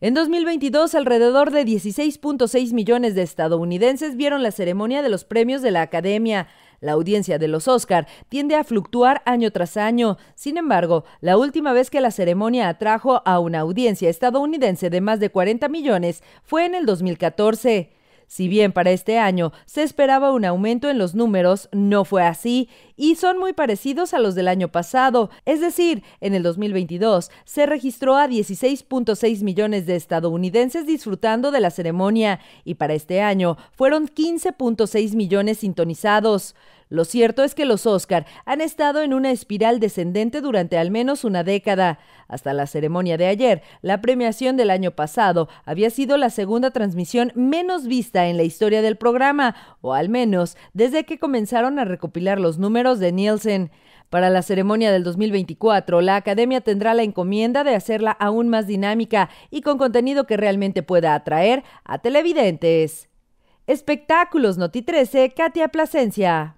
En 2022, alrededor de 16.6 millones de estadounidenses vieron la ceremonia de los premios de la Academia. La audiencia de los Oscar tiende a fluctuar año tras año. Sin embargo, la última vez que la ceremonia atrajo a una audiencia estadounidense de más de 40 millones fue en el 2014. Si bien para este año se esperaba un aumento en los números, no fue así, y son muy parecidos a los del año pasado. Es decir, en el 2022 se registró a 16.6 millones de estadounidenses disfrutando de la ceremonia y para este año fueron 15.6 millones sintonizados. Lo cierto es que los Oscar han estado en una espiral descendente durante al menos una década. Hasta la ceremonia de ayer, la premiación del año pasado había sido la segunda transmisión menos vista en la historia del programa, o al menos desde que comenzaron a recopilar los números de Nielsen. Para la ceremonia del 2024, la academia tendrá la encomienda de hacerla aún más dinámica y con contenido que realmente pueda atraer a televidentes. Espectáculos Noti 13, Katia Plasencia.